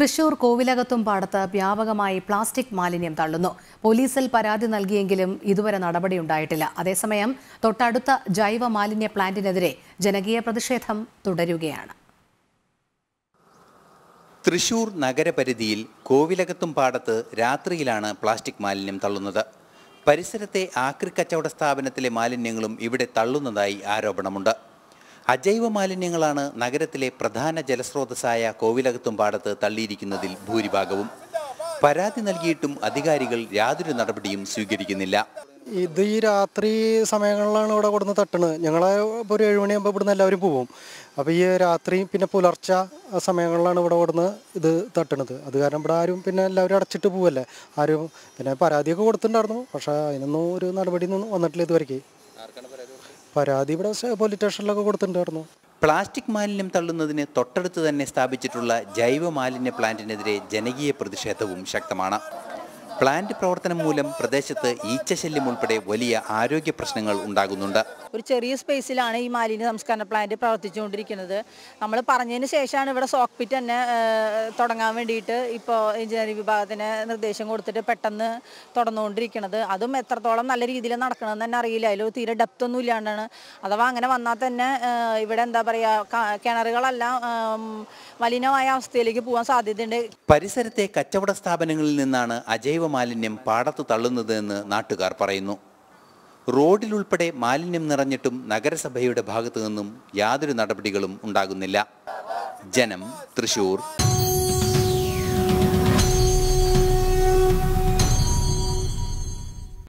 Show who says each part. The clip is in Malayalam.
Speaker 1: തൃശൂർ കോവിലകത്തും പാടത്ത് വ്യാപകമായി പ്ലാസ്റ്റിക് മാലിന്യം തള്ളുന്നു പോലീസിൽ പരാതി നൽകിയെങ്കിലും ഇതുവരെ നടപടിയുണ്ടായിട്ടില്ല അതേസമയം തൊട്ടടുത്ത ജൈവ മാലിന്യ പ്ലാന്റിനെതിരെ ജനകീയ പ്രതിഷേധം തുടരുകയാണ്
Speaker 2: തൃശൂർ നഗരപരിധിയിൽ കോവിലകത്തും പാടത്ത് രാത്രിയിലാണ് പ്ലാസ്റ്റിക് മാലിന്യം തള്ളുന്നത് പരിസരത്തെ ആക്രി കച്ചവട സ്ഥാപനത്തിലെ മാലിന്യങ്ങളും ഇവിടെ തള്ളുന്നതായി ആരോപണമുണ്ട് അജൈവ മാലിന്യങ്ങളാണ് നഗരത്തിലെ പ്രധാന ജലസ്രോതസ്സായ കോവിലകത്തും പാടത്ത് തള്ളിയിരിക്കുന്നതിൽ ഭൂരിഭാഗവും പരാതി നൽകിയിട്ടും അധികാരികൾ യാതൊരു നടപടിയും സ്വീകരിക്കുന്നില്ല
Speaker 3: ഇത് ഈ രാത്രി സമയങ്ങളിലാണ് ഇവിടെ കൊടുന്ന് തട്ടണത് ഞങ്ങളെ ഇപ്പോൾ ഒരു ഏഴുമണിയാകുമ്പോൾ ഇവിടുന്ന് എല്ലാവരും പോവും അപ്പോൾ ഈ രാത്രി പിന്നെ പുലർച്ച സമയങ്ങളിലാണ് ഇവിടെ കൊടുന്ന് ഇത് തട്ടണത് അത് കാരണം ഇവിടെ ആരും പിന്നെ എല്ലാവരും അടച്ചിട്ട് പോവല്ലേ ആരും പിന്നെ പരാതിയൊക്കെ കൊടുത്തിട്ടുണ്ടായിരുന്നു പക്ഷേ അതിനൊന്നും ഒരു നടപടിയൊന്നും വന്നിട്ടില്ല ഇതുവരേക്ക് പരാതി ഇവിടെ പോലീസ് സ്റ്റേഷനിലൊക്കെ കൊടുത്തിട്ടുണ്ടായിരുന്നു
Speaker 2: പ്ലാസ്റ്റിക് മാലിന്യം തള്ളുന്നതിന് തൊട്ടടുത്ത് തന്നെ സ്ഥാപിച്ചിട്ടുള്ള ജൈവ മാലിന്യ പ്ലാന്റിനെതിരെ ജനകീയ പ്രതിഷേധവും ശക്തമാണ് പ്ലാന്റ് പ്രവർത്തനം മൂലം പ്രദേശത്ത് ഈച്ചശല്യം ഉൾപ്പെടെ വലിയ ആരോഗ്യ പ്രശ്നങ്ങൾ ഉണ്ടാകുന്നുണ്ട്
Speaker 4: ഒരു ചെറിയ സ്പേസിലാണ് ഈ മാലിന്യ സംസ്കരണ പ്ലാന്റ് പ്രവർത്തിച്ചുകൊണ്ടിരിക്കുന്നത് നമ്മൾ പറഞ്ഞതിന് ശേഷമാണ് ഇവിടെ സോക്പിറ്റ് തന്നെ തുടങ്ങാൻ വേണ്ടിയിട്ട് ഇപ്പോൾ എഞ്ചിനീയറിംഗ് വിഭാഗത്തിന് നിർദ്ദേശം കൊടുത്തിട്ട് പെട്ടെന്ന് തുടർന്നുകൊണ്ടിരിക്കുന്നത് അതും എത്രത്തോളം നല്ല രീതിയിൽ നടക്കണമെന്ന് തന്നെ അറിയില്ല അതിൽ തീരെ ഡെപ്ത് ഒന്നും ഇല്ലാണ്ടാണ് അഥവാ അങ്ങനെ വന്നാൽ തന്നെ ഇവിടെ എന്താ പറയുക കിണറുകളെല്ലാം മലിനമായ അവസ്ഥയിലേക്ക് പോകാൻ സാധ്യതയുണ്ട്
Speaker 2: പരിസരത്തെ കച്ചവട സ്ഥാപനങ്ങളിൽ നിന്നാണ് അജൈവ ജൈവമാലിന്യം മാലിന്യം പാടത്ത് തള്ളുന്നതെന്ന് നാട്ടുകാർ പറയുന്നു റോഡിലുൾപ്പെടെ മാലിന്യം നിറഞ്ഞിട്ടും നഗരസഭയുടെ ഭാഗത്തു നിന്നും യാതൊരു നടപടികളും ഉണ്ടാകുന്നില്ല ജനം തൃശൂർ